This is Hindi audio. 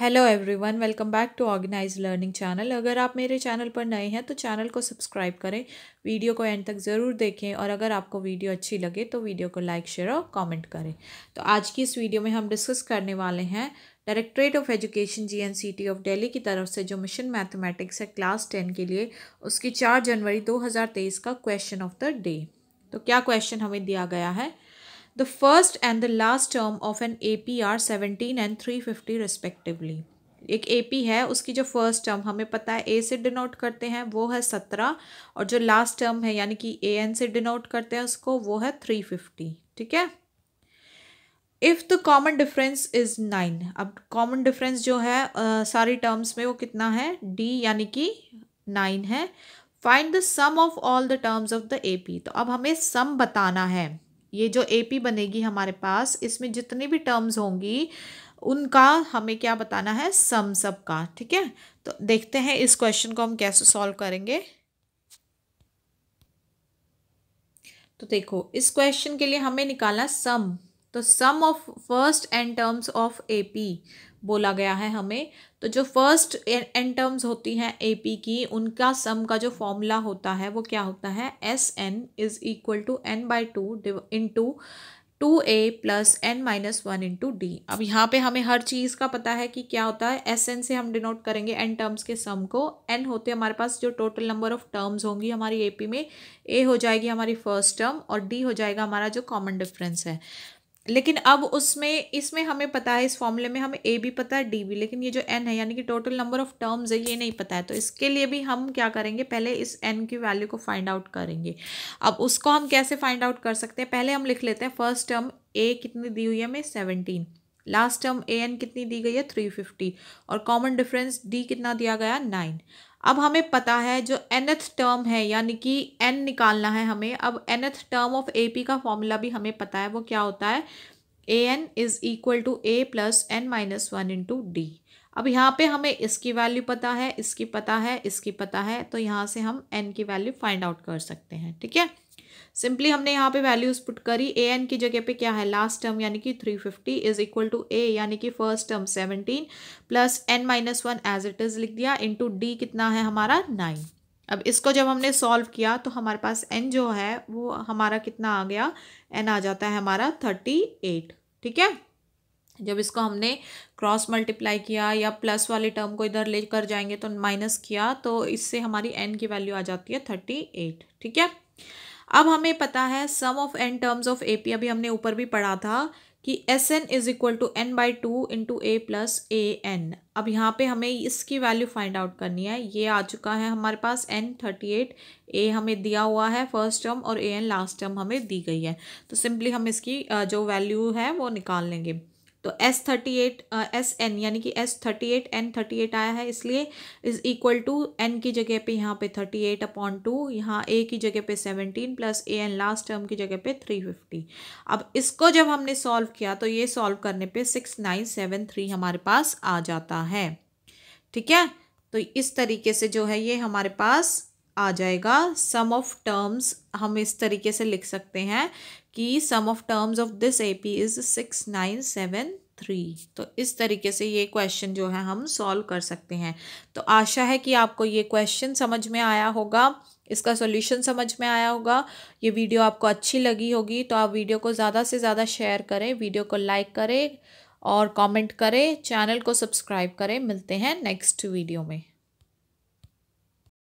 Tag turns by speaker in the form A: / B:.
A: Hello everyone welcome back to organise learning channel अगर आप मेरे चैनल पर नए हैं तो चैनल को सब्सक्राइब करें वीडियो को एंड तक ज़रूर देखें और अगर आपको वीडियो अच्छी लगे तो वीडियो को लाइक शेयर और कमेंट करें तो आज की इस वीडियो में हम डिस्कस करने वाले हैं directorate of education T of Delhi की तरफ से जो मिशन मैथमेटिक्स है क्लास टेन के लिए उसकी चार जनवरी दो का क्वेश्चन ऑफ द डे तो क्या क्वेश्चन हमें दिया गया है the first and the last term of an AP are and and fifty respectively. एक ए पी है उसकी जो फर्स्ट टर्म हमें पता है ए से डिनोट करते हैं वो है सत्रह और जो लास्ट टर्म है यानी कि ए एन से डिनोट करते हैं उसको वो है थ्री फिफ्टी ठीक है if the common difference is nine अब कॉमन डिफरेंस जो है आ, सारी टर्म्स में वो कितना है डी यानी कि नाइन है find the sum of all the terms of the A P तो अब हमें सम बताना है ये जो ए पी बनेगी हमारे पास इसमें जितनी भी टर्म्स होंगी उनका हमें क्या बताना है सम सब का ठीक है तो देखते हैं इस क्वेश्चन को हम कैसे सॉल्व करेंगे तो देखो इस क्वेश्चन के लिए हमें निकालना सम तो sum of first and terms of A P बोला गया है हमें तो जो फर्स्ट एंड टर्म्स होती हैं ए पी की उनका सम का जो फॉर्मूला होता है वो क्या होता है S N is equal to N by two into two A plus N minus one into D अब यहाँ पे हमें हर चीज़ का पता है कि क्या होता है एस एन से हम डिनोट करेंगे एन टर्म्स के सम को एन होते हमारे पास जो टोटल नंबर ऑफ टर्म्स होंगी हमारी ए पी में ए हो जाएगी हमारी फर्स्ट टर्म और डी हो जाएगा हमारा जो कॉमन डिफरेंस है लेकिन अब उसमें इसमें हमें पता है इस फॉर्मूले में हमें ए भी पता है डी भी लेकिन ये जो एन है यानी कि टोटल नंबर ऑफ टर्म्स है ये नहीं पता है तो इसके लिए भी हम क्या करेंगे पहले इस एन की वैल्यू को फाइंड आउट करेंगे अब उसको हम कैसे फाइंड आउट कर सकते हैं पहले हम लिख लेते हैं फर्स्ट टर्म ए कितनी दी हुई है हमें seventeen last term A N कितनी दी गई है थ्री फिफ्टी और कॉमन डिफरेंस डी कितना दिया गया नाइन अब हमें पता है जो एथ टर्म है यानी कि एन निकालना है हमें अब nth term of A P का फॉर्मूला भी हमें पता है वो क्या होता है A N is equal to A plus N minus one into D अब यहाँ पे हमें इसकी वैल्यू पता है इसकी पता है इसकी पता है तो यहाँ से हम एन की वैल्यू फाइंड आउट कर सकते हैं ठीक है सिंपली हमने यहाँ पे वैल्यूज पुट करी ए एन की जगह पे क्या है लास्ट टर्म यानी कि three fifty is equal to A यानी कि first term seventeen plus N minus one as it is लिख दिया इंटू डी कितना है हमारा नाइन अब इसको जब हमने सॉल्व किया तो हमारे पास एन जो है वो हमारा कितना आ गया एन आ जाता है हमारा थर्टी एट ठीक है जब इसको हमने क्रॉस मल्टीप्लाई किया या प्लस वाले टर्म को इधर ले कर जाएंगे तो माइनस किया तो इससे हमारी एन की वैल्यू आ जाती है थर्टी एट ठीक है अब हमें पता है sum of N terms of A P अभी हमने ऊपर भी पढ़ा था कि S N is equal to N by two into A plus A N अब यहाँ पे हमें इसकी वैल्यू फाइंड आउट करनी है ये आ चुका है हमारे पास एन थर्टी एट ए हमें दिया हुआ है फर्स्ट टर्म और ए एन लास्ट टर्म हमें दी गई है तो सिंपली हम इसकी जो वैल्यू है वो निकाल लेंगे तो S thirty eight S N यानी कि S thirty eight N thirty eight आया है इसलिए इज इक्वल टू एन की जगह पे यहाँ पे थर्टी एट अपॉन टू यहाँ ए की जगह पे seventeen plus A N last term की जगह पे थ्री फिफ्टी अब इसको जब हमने सॉल्व किया तो ये सॉल्व करने पे सिक्स नाइन सेवन थ्री हमारे पास आ जाता है ठीक है तो इस तरीके से जो है ये हमारे पास आ जाएगा सम ऑफ टर्म्स हम इस तरीके से लिख सकते हैं कि sum of terms of this A P is six nine seven three तो इस तरीके से ये क्वेश्चन जो है हम सॉल्व कर सकते हैं तो आशा है कि आपको ये क्वेश्चन समझ में आया होगा इसका सॉल्यूशन समझ में आया होगा ये वीडियो आपको अच्छी लगी होगी तो आप वीडियो को ज़्यादा से ज़्यादा शेयर करें वीडियो को लाइक करें और कमेंट करें चैनल को सब्सक्राइब करें मिलते हैं नेक्स्ट वीडियो में